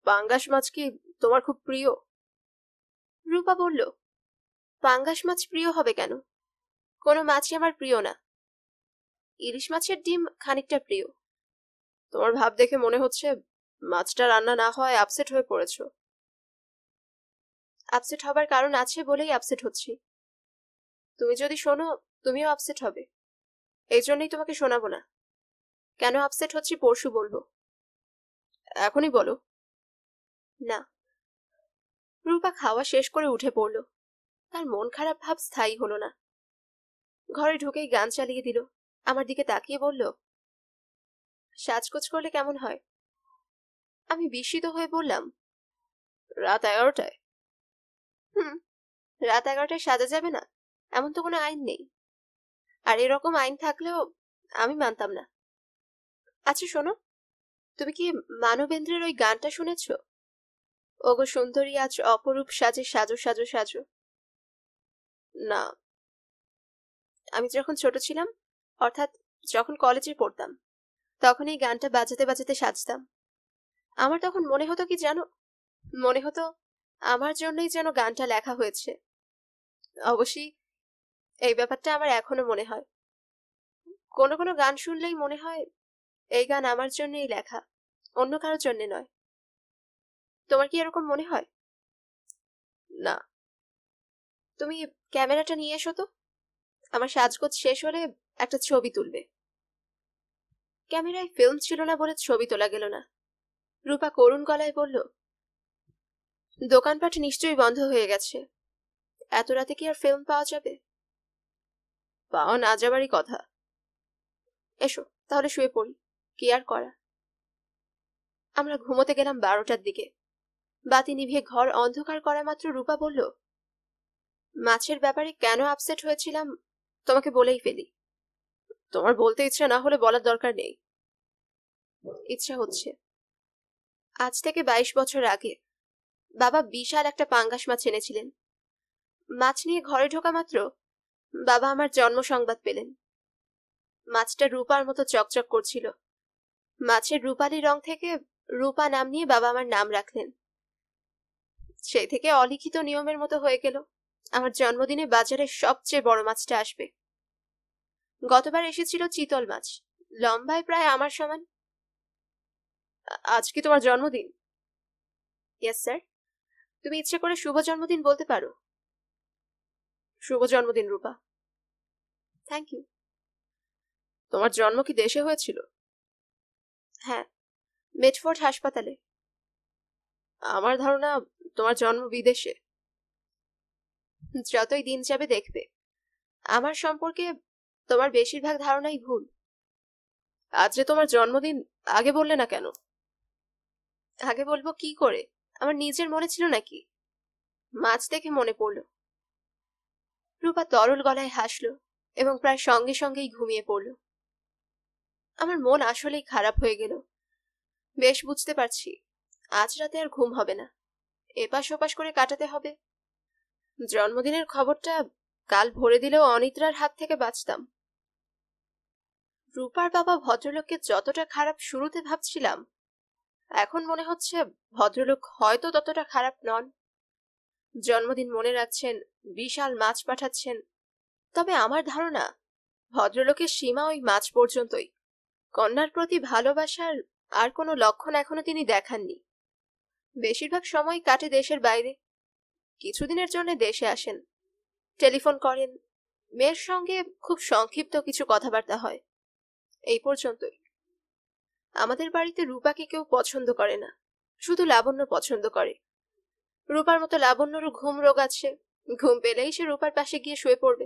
পাঙ্গাস মাছ কি তোমার খুব প্রিয় রূপা বলল পাঙ্গাস মাছ প্রিয় হবে কেন কোনো মাছই আমার প্রিয় না ইলিশ মাছের ডিম খানিকটা প্রিয় তোমার ভাব দেখে মনে হচ্ছে মাছটা রান্না না হয় আপসেট হয়ে পড়েছ আপসেট হবার কারণ আছে বলেই আপসেট হচ্ছি তুমি যদি শোনো তুমিও আপসেট হবে এই জন্যই তোমাকে শোনাবো না কেন আপসেট হচ্ছি পরশু বলবো এখনই বলো না রূপা খাওয়া শেষ করে উঠে পড়লো তার মন খারাপ ভাব স্থায়ী হলো না ঘরে ঢুকেই গান চালিয়ে দিল আমার দিকে তাকিয়ে বলল সাজকোচ করলে কেমন হয় আমি বিস্মিত হয়ে বললাম রাত এগারোটায় হুম রাত এগারোটায় সাজা যাবে না এমন তো কোনো আইন নেই আর এরকম আইন থাকলেও আমি মানতাম না আচ্ছা শোনো তুমি কি মানবেন্দ্রের ওই গানটা শুনেছ ওগো সুন্দরী আজ অপরূপ সাজে সাজো সাজো সাজো না আমি যখন ছোট ছিলাম অর্থাৎ যখন কলেজে পড়তাম তখন এই গানটা বাজাতে বাজাতে সাজতাম আমার তখন মনে হতো কি জানো মনে হতো আমার জন্যই যেন গানটা লেখা হয়েছে অবশ্যই এই ব্যাপারটা আমার এখনো মনে হয় কোনো কোনো গান শুনলেই মনে হয় এই গান আমার জন্যই লেখা অন্য কারোর জন্য নয় তোমার কি এরকম মনে হয় না তুমি ক্যামেরাটা নিয়ে এসো তো আমার সাজগোজ শেষ হলে একটা ছবি তুলবে ক্যামেরায় ফিল্ম ছিল না বলে ছবি তোলা গেল না রূপা করুণ গলায় বলল দোকানপাট নিশ্চয়ই বন্ধ হয়ে গেছে এত রাতে কি আর ফিল্ম পাওয়া যাবে পাওয়া না যাবারই কথা এসো তাহলে শুয়ে পড়ি কি আর করা আমরা ঘুমোতে গেলাম বারোটার দিকে বাতি নিভিয়ে ঘর অন্ধকার করা মাত্র রূপা বলল মাছের ব্যাপারে কেন আপসেট হয়েছিলাম তোমাকে বলেই ফেলি তোমার বলতে ইচ্ছা না হলে বলার দরকার নেই ইচ্ছা হচ্ছে আজ থেকে বাইশ বছর আগে বাবা বিশাল একটা পাঙ্গাস মাছ এনেছিলেন মাছ নিয়ে ঘরে ঢোকা মাত্র বাবা আমার জন্ম সংবাদ পেলেন মাছটা রূপার মতো চকচক করছিল মাছের রূপালি রং থেকে রূপা নাম নিয়ে বাবা আমার নাম রাখলেন সেই থেকে অলিখিত নিয়মের মতো হয়ে গেল আমার জন্মদিনে বাজারে সবচেয়ে বড় মাছটা আসবে গতবার এসেছিল চিতল মাছ লম্বায় প্রায় আমার সমান আজ কি তোমার জন্মদিন ইয়েস স্যার তুমি ইচ্ছে করে শুভ জন্মদিন বলতে পারো শুভ জন্মদিন রূপা থ্যাংক ইউ তোমার জন্ম কি দেশে হয়েছিল হ্যাঁ মেটফোর্ড হাসপাতালে আমার ধারণা তোমার জন্ম বিদেশে যতই দিন যাবে দেখবে আমার সম্পর্কে তোমার বেশিরভাগ ধারণাই ভুল আজ যে তোমার জন্মদিন আগে বললে না কেন আগে বলবো কি করে আমার নিজের মনে ছিল নাকি মাছ দেখে মনে পড়ল রূপা তরল গলায় হাসল এবং প্রায় সঙ্গে সঙ্গেই ঘুমিয়ে পড়ল আমার মন আসলেই খারাপ হয়ে গেল বেশ বুঝতে পারছি আজ রাতে আর ঘুম হবে না এপাশ ওপাশ করে কাটাতে হবে জন্মদিনের খবরটা কাল ভরে দিলেও অনিদ্রার হাত থেকে বাঁচতাম রূপার বাবা ভদ্রলোককে যতটা খারাপ শুরুতে ভাবছিলাম এখন মনে হচ্ছে ভদ্রলোক হয়তো ততটা খারাপ নন জন্মদিন মনে রাখছেন বিশাল মাছ পাঠাচ্ছেন তবে আমার ধারণা ভদ্রলোকের সীমা ওই মাছ পর্যন্তই কন্যার প্রতি ভালোবাসার আর কোনো লক্ষণ এখনো তিনি দেখাননি বেশিরভাগ সময় কাটে দেশের বাইরে কিছুদিনের জন্য দেশে আসেন টেলিফোন করেন মেয়ের সঙ্গে খুব সংক্ষিপ্ত কিছু কথাবার্তা হয় এই পর্যন্তই আমাদের বাড়িতে রূপাকে কেউ পছন্দ করে না শুধু লাবণ্য পছন্দ করে রূপার মতো লাবণ্যরও ঘুম রোগ আছে ঘুম পেলেই সে রূপার পাশে গিয়ে শুয়ে পড়বে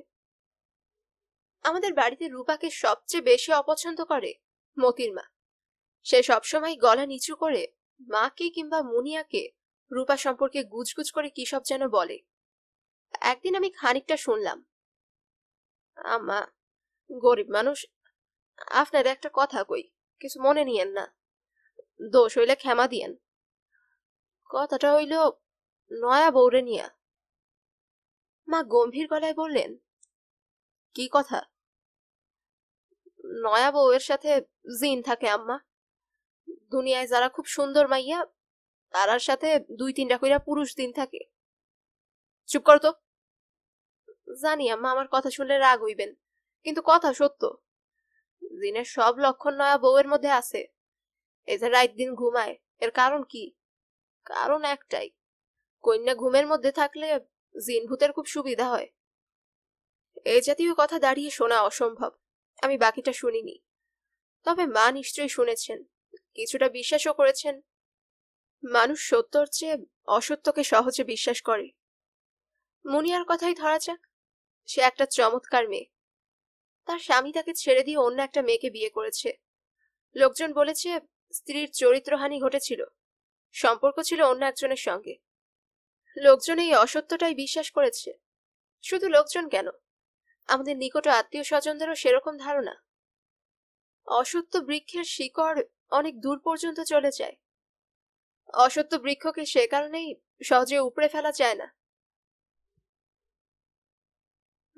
আমাদের বাড়িতে রূপাকে সবচেয়ে বেশি অপছন্দ করে মতির মা সে সবসময় গলা নিচু করে মাকে কিংবা মুনিয়াকে রূপা সম্পর্কে গুজগুজ করে কি সব যেন বলে একদিন আমি খানিকটা শুনলাম আম্মা গরিব মানুষ আপনার একটা কথা কই কিছু মনে নিয়েন না দোষ হইলে ক্ষমা দিয়েন কথাটা হইল নয়া বৌরে নিয়া মা গম্ভীর গলায় বললেন কি কথা নয়া বউয়ের সাথে জিন থাকে আম্মা দুনিয়ায় যারা খুব সুন্দর মাইয়া তারার সাথে দুই তিনটা কইরা পুরুষ দিন থাকে চুপ কর তো জানি আম্মা আমার কথা শুনলে রাগ হইবেন কিন্তু কথা সত্য দিনের সব লক্ষণ নয়া বউয়ের মধ্যে আছে এই যে রাত দিন ঘুমায় এর কারণ কি কারণ একটাই কন্যা ঘুমের মধ্যে থাকলে জিন ভূতের খুব সুবিধা হয় এ জাতীয় কথা দাঁড়িয়ে শোনা অসম্ভব আমি বাকিটা শুনিনি তবে মা নিশ্চয়ই শুনেছেন কিছুটা বিশ্বাসও করেছেন মানুষ সত্যর চেয়ে অসত্যকে সহজে বিশ্বাস করে মুনিয়ার কথাই ধরা যাক সে একটা চমৎকার মেয়ে তার স্বামী তাকে ছেড়ে দিয়ে অন্য একটা মেয়েকে বিয়ে করেছে লোকজন বলেছে স্ত্রীর চরিত্রহানি ঘটেছিল সম্পর্ক ছিল অন্য একজনের সঙ্গে লোকজন এই অসত্যটাই বিশ্বাস করেছে শুধু লোকজন কেন আমাদের নিকট আত্মীয় স্বজনদেরও সেরকম ধারণা অসত্য বৃক্ষের শিকড় অনেক দূর পর্যন্ত চলে যায় অসত্য বৃক্ষকে সে কারণেই সহজে উপড়ে ফেলা যায় না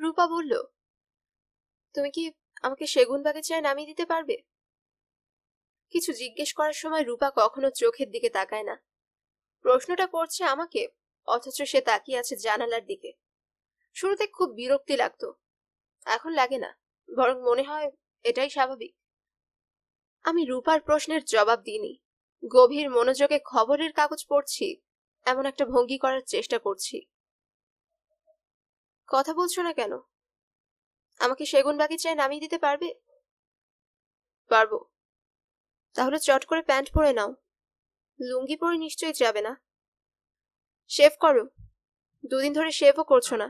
রূপা বলল তুমি কি আমাকে সেগুন চায় নামিয়ে দিতে পারবে কিছু জিজ্ঞেস করার সময় রূপা কখনো চোখের দিকে তাকায় না প্রশ্নটা করছে আমাকে অথচ সে তাকিয়ে আছে জানালার দিকে শুরুতে খুব বিরক্তি লাগতো এখন লাগে না বরং মনে হয় এটাই স্বাভাবিক আমি রূপার প্রশ্নের জবাব দিইনি গভীর মনোযোগে খবরের কাগজ পড়ছি এমন একটা ভঙ্গি করার চেষ্টা করছি কথা বলছো না কেন আমাকে সেগুন বাগিচায় নামিয়ে দিতে পারবে পারবো তাহলে চট করে প্যান্ট পরে নাও লুঙ্গি পরে নিশ্চয়ই যাবে না শেভ করো দুদিন ধরে শেভও করছো না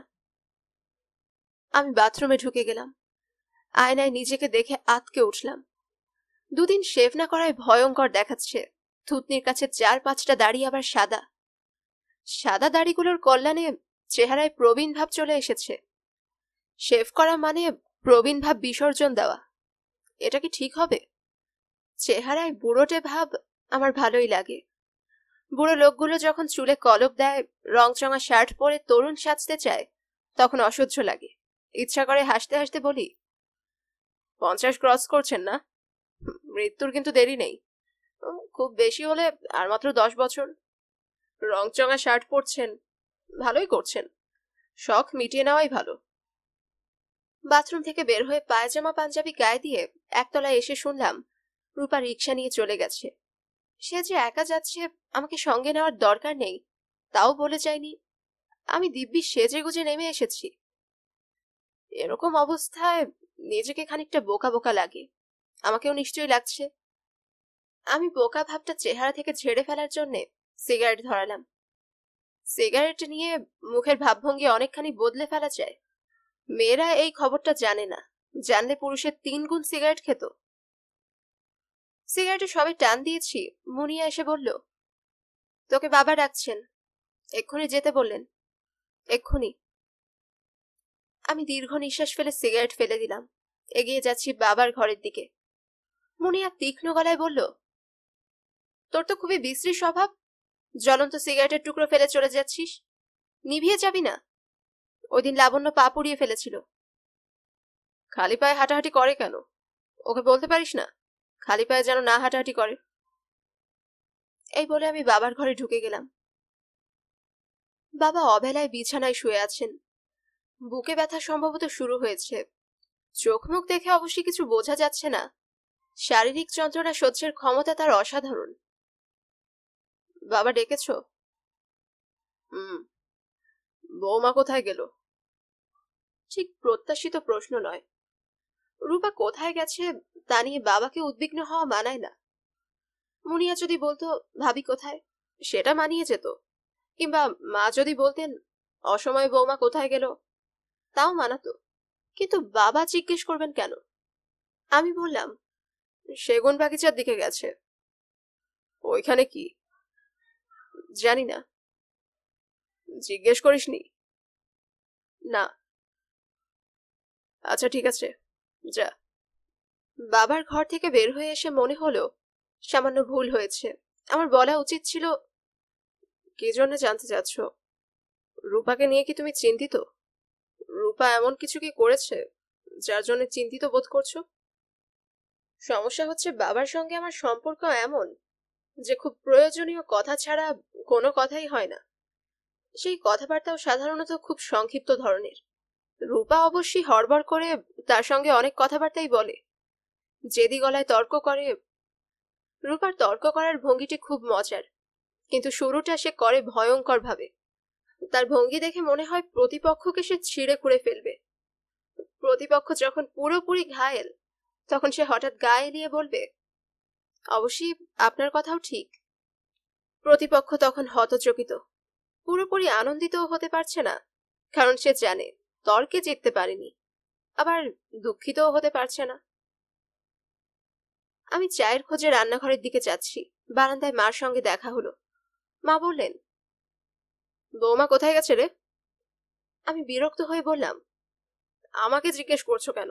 আমি বাথরুমে ঢুকে গেলাম আয়নায় নিজেকে দেখে আতকে উঠলাম দুদিন শেভ না করায় ভয়ঙ্কর দেখাচ্ছে থুতনির কাছে চার পাঁচটা দাড়ি আবার সাদা সাদা দাড়িগুলোর কল্যাণে চেহারায় প্রবীণ ভাব চলে এসেছে শেভ করা মানে প্রবীণ ভাব বিসর্জন দেওয়া এটা কি ঠিক হবে চেহারায় বুড়োটে ভাব আমার ভালোই লাগে বুড়ো লোকগুলো যখন চুলে কলপ দেয় রংচঙা শার্ট পরে তরুণ সাজতে চায় তখন অসহ্য লাগে ইচ্ছা করে হাসতে হাসতে বলি পঞ্চাশ ক্রস করছেন না মৃত্যুর কিন্তু দেরি নেই খুব বেশি হলে আর মাত্র দশ বছর রংচঙা শার্ট পরছেন ভালোই করছেন শখ মিটিয়ে নেওয়াই ভালো বাথরুম থেকে বের হয়ে পায়জামা পাঞ্জাবি গায়ে দিয়ে একতলায় এসে শুনলাম রূপা রিক্সা নিয়ে চলে গেছে সে যে একা যাচ্ছে আমাকে সঙ্গে নেওয়ার দরকার নেই তাও বলে যায়নি আমি দিব্যি সেজে গুজে নেমে এসেছি এরকম অবস্থায় নিজেকে খানিকটা বোকা বোকা লাগে আমাকেও নিশ্চয়ই লাগছে আমি বোকা ভাবটা চেহারা থেকে ঝেড়ে ফেলার জন্যে সিগারেট ধরালাম সিগারেট নিয়ে মুখের ভাবভঙ্গি অনেকখানি বদলে ফেলা যায় মেয়েরা এই খবরটা জানে না জানলে পুরুষের তিন গুণ সিগারেট খেত সিগারেটে সবে টান দিয়েছি মুনিয়া এসে বলল তোকে বাবা ডাকছেন এক্ষুনি যেতে বললেন এক্ষুনি আমি দীর্ঘ নিঃশ্বাস ফেলে সিগারেট ফেলে দিলাম এগিয়ে যাচ্ছি বাবার ঘরের দিকে মুনিয়া তীক্ষ্ণ গলায় বলল তোর তো খুবই বিশ্রী স্বভাব জ্বলন্ত সিগারেটের টুকরো ফেলে চলে যাচ্ছিস নিভিয়ে যাবি না ওদিন লাবণ্য পা পুড়িয়ে ফেলেছিল খালি পায়ে হাঁটাহাঁটি করে কেন ওকে বলতে পারিস না খালি পায়ে যেন না হাঁটাহাঁটি করে এই বলে আমি বাবার ঘরে ঢুকে গেলাম বাবা অবেলায় বিছানায় শুয়ে আছেন বুকে ব্যথা সম্ভবত শুরু হয়েছে চোখ মুখ দেখে অবশ্যই কিছু বোঝা যাচ্ছে না শারীরিক যন্ত্রণা সহ্যের ক্ষমতা তার অসাধারণ বাবা ডেকেছ হুম বৌমা কোথায় গেল ঠিক প্রত্যাশিত প্রশ্ন নয় রূপা কোথায় গেছে তা নিয়ে বাবাকে উদ্বিগ্ন হওয়া মানায় না মুনিয়া যদি বলতো ভাবি কোথায় সেটা মানিয়ে যেত কিংবা মা যদি বলতেন অসময়ে বৌমা কোথায় গেল তাও মানাতো কিন্তু বাবা জিজ্ঞেস করবেন কেন আমি বললাম সেগুন বাগিচার দিকে গেছে ওইখানে কি জানি না জিজ্ঞেস করিসনি না আচ্ছা ঠিক আছে যা বাবার ঘর থেকে বের হয়ে এসে মনে হলো সামান্য ভুল হয়েছে আমার বলা উচিত ছিল কি জন্য জানতে চাচ্ছ রূপাকে নিয়ে কি তুমি চিন্তিত রূপা এমন কিছু কি করেছে যার জন্য চিন্তিত বোধ করছো সমস্যা হচ্ছে বাবার সঙ্গে আমার সম্পর্ক এমন যে খুব প্রয়োজনীয় কথা ছাড়া কোনো কথাই হয় না সেই কথাবার্তাও সাধারণত খুব সংক্ষিপ্ত ধরনের রূপা অবশ্যই হড়বড় করে তার সঙ্গে অনেক কথাবার্তাই বলে জেদি গলায় তর্ক করে রূপার তর্ক করার ভঙ্গিটি খুব মজার কিন্তু শুরুটা সে করে ভয়ঙ্কর ভাবে তার ভঙ্গি দেখে মনে হয় প্রতিপক্ষকে সে ছিঁড়ে খুঁড়ে ফেলবে প্রতিপক্ষ যখন পুরোপুরি ঘায়েল তখন সে হঠাৎ গায়ে নিয়ে বলবে অবশ্যই আপনার কথাও ঠিক প্রতিপক্ষ তখন হতচকিত পুরোপুরি আনন্দিতও হতে পারছে না কারণ সে জানে তর্কে জিততে পারেনি আবার দুঃখিতও হতে পারছে না আমি চায়ের খোঁজে রান্নাঘরের দিকে যাচ্ছি বারান্দায় মার সঙ্গে দেখা হলো মা বললেন বৌমা কোথায় গেছে রে আমি বিরক্ত হয়ে বললাম আমাকে জিজ্ঞেস করছো কেন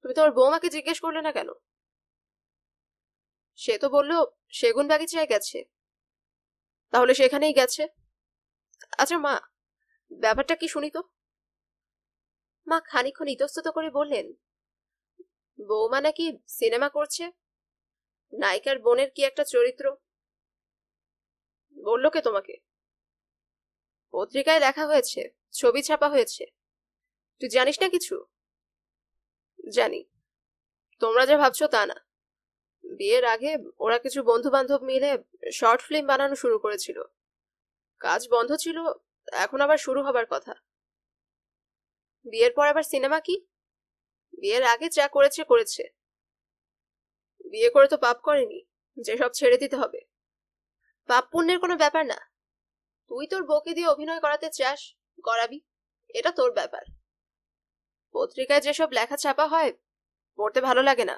তুমি তোমার বৌমাকে জিজ্ঞেস করলে না কেন সে তো বলল সেগুন বাগিচায় গেছে তাহলে সেখানেই গেছে আচ্ছা মা ব্যাপারটা কি শুনি তো মা খানিক্ষণ ইতস্তত করে বললেন বৌমা নাকি সিনেমা করছে নায়িকার বোনের কি একটা চরিত্র বললো কে তোমাকে পত্রিকায় দেখা হয়েছে ছবি ছাপা হয়েছে তুই জানিস না কিছু জানি তোমরা যা ভাবছো তা না বিয়ের আগে ওরা কিছু বন্ধু বান্ধব মিলে শর্ট ফিল্ম বানানো শুরু করেছিল কাজ বন্ধ ছিল এখন আবার শুরু হবার কথা বিয়ের পর আবার সিনেমা কি বিয়ের আগে যা করেছে করেছে বিয়ে করে তো পাপ করেনি যেসব ছেড়ে দিতে হবে পাপ পুণ্যের কোনো ব্যাপার না তুই তোর বউকে দিয়ে অভিনয় করাতে চাস করাবি এটা তোর ব্যাপার পত্রিকায় যেসব লেখা ছাপা হয় পড়তে ভালো লাগে না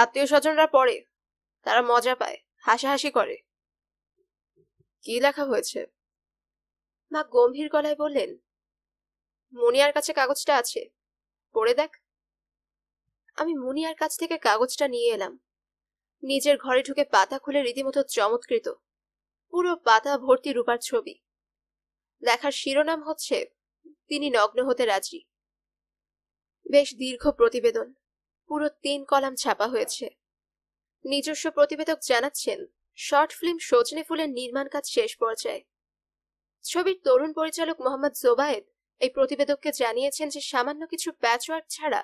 আত্মীয় স্বজনরা পড়ে তারা মজা পায় হাসাহাসি করে কি লেখা হয়েছে মা গম্ভীর গলায় বললেন মুনিয়ার কাছে কাগজটা আছে পড়ে দেখ আমি মুনিয়ার কাছ থেকে কাগজটা নিয়ে এলাম নিজের ঘরে ঢুকে পাতা খুলে রীতিমতো চমৎকৃত পুরো পাতা ভর্তি রূপার ছবি লেখার শিরোনাম হচ্ছে তিনি নগ্ন হতে রাজি বেশ দীর্ঘ প্রতিবেদন পুরো তিন কলাম ছাপা হয়েছে নিজস্ব প্রতিবেদক জানাচ্ছেন শর্ট ফিল্ম সজনে ফুলের নির্মাণ কাজ শেষ পর্যায়ে ছবির তরুণ পরিচালক মোহাম্মদ জোবায়েদ এই প্রতিবেদককে জানিয়েছেন যে সামান্য কিছু প্যাচওয়ার্ক ছাড়া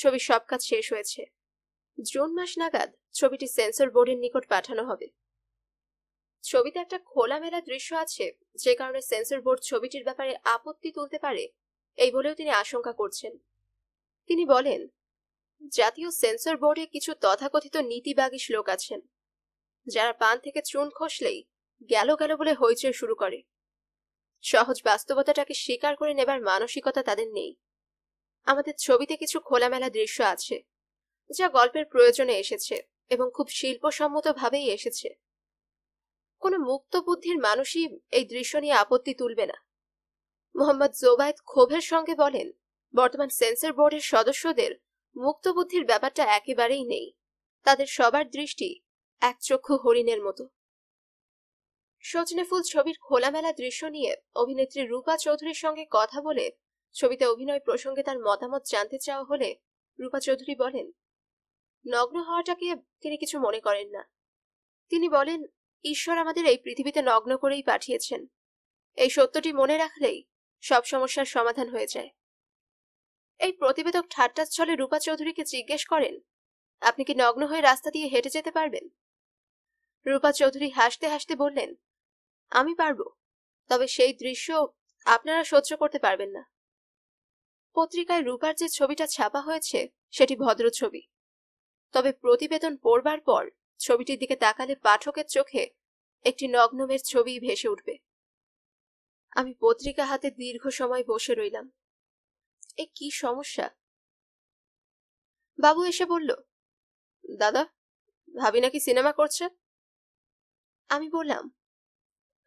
ছবির সব কাজ শেষ হয়েছে জুন মাস নাগাদ ছবিটি সেন্সর বোর্ডের নিকট পাঠানো হবে ছবিতে একটা খোলামেলা দৃশ্য আছে যে কারণে সেন্সর বোর্ড ছবিটির ব্যাপারে আপত্তি তুলতে পারে এই বলেও তিনি আশঙ্কা করছেন তিনি বলেন জাতীয় সেন্সর বোর্ডে কিছু তথাকথিত নীতিবাগী লোক আছেন যারা পান থেকে চুন খসলেই গেল গেল বলে হইচই শুরু করে সহজ বাস্তবতাটাকে স্বীকার করে নেবার মানসিকতা তাদের নেই আমাদের ছবিতে কিছু খোলামেলা দৃশ্য আছে যা গল্পের প্রয়োজনে এসেছে এবং খুব শিল্পসম্মতভাবেই এসেছে কোনো মুক্ত বুদ্ধির মানুষই এই দৃশ্য নিয়ে আপত্তি তুলবে না মোহাম্মদ জোবায়দ ক্ষোভের সঙ্গে বলেন বর্তমান সেন্সর বোর্ডের সদস্যদের মুক্তবুদ্ধির ব্যাপারটা একেবারেই নেই তাদের সবার দৃষ্টি একচক্ষু হরিণের মতো সজনেফুল ছবির খোলামেলা দৃশ্য নিয়ে অভিনেত্রী রূপা চৌধুরীর সঙ্গে কথা বলে ছবিতে অভিনয় প্রসঙ্গে তার মতামত জানতে চাওয়া হলে রূপা চৌধুরী বলেন নগ্ন হওয়াটাকে তিনি কিছু মনে করেন না তিনি বলেন ঈশ্বর আমাদের এই পৃথিবীতে নগ্ন করেই পাঠিয়েছেন এই সত্যটি মনে রাখলেই সব সমস্যার সমাধান হয়ে যায় এই প্রতিবেদক ঠাট্টার ছলে রূপা চৌধুরীকে জিজ্ঞেস করেন আপনি কি নগ্ন হয়ে রাস্তা দিয়ে হেঁটে যেতে পারবেন রূপা চৌধুরী হাসতে হাসতে বললেন আমি পারব তবে সেই দৃশ্য আপনারা সহ্য করতে পারবেন না পত্রিকায় রূপার যে ছবিটা ছাপা হয়েছে সেটি ভদ্র ছবি তবে প্রতিবেদন পড়বার পর ছবিটির দিকে তাকালে পাঠকের চোখে একটি নগ্নমের ছবি ভেসে উঠবে আমি পত্রিকা হাতে দীর্ঘ সময় বসে রইলাম এ কি সমস্যা বাবু এসে বলল দাদা ভাবি নাকি সিনেমা করছে আমি বললাম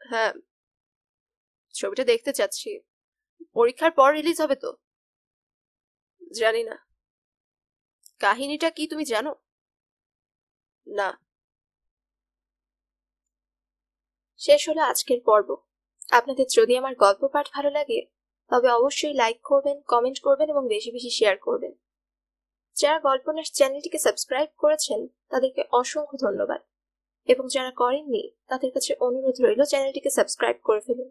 হ্যাঁ ছবিটা দেখতে চাচ্ছি পরীক্ষার পর রিলিজ হবে তো জানি না কাহিনীটা কি তুমি জানো না শেষ হলো আজকের পর্ব আপনাদের যদি আমার গল্প পাঠ ভালো লাগে তবে অবশ্যই লাইক করবেন কমেন্ট করবেন এবং বেশি বেশি শেয়ার করবেন যারা গল্পনার চ্যানেলটিকে সাবস্ক্রাইব করেছেন তাদেরকে অসংখ্য ধন্যবাদ এবং যারা করেননি তাদের কাছে অনুরোধ রইল চ্যানেলটিকে সাবস্ক্রাইব করে ফেলুন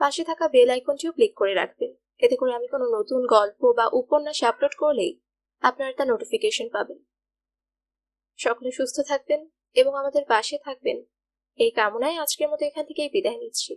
পাশে থাকা বেল আইকনটিও ক্লিক করে রাখবেন এতে করে আমি কোনো নতুন গল্প বা উপন্যাস আপলোড করলেই আপনারা তা নোটিফিকেশন পাবেন সকলে সুস্থ থাকবেন এবং আমাদের পাশে থাকবেন এই কামনায় আজকের মতো এখান থেকেই বিদায় নিচ্ছি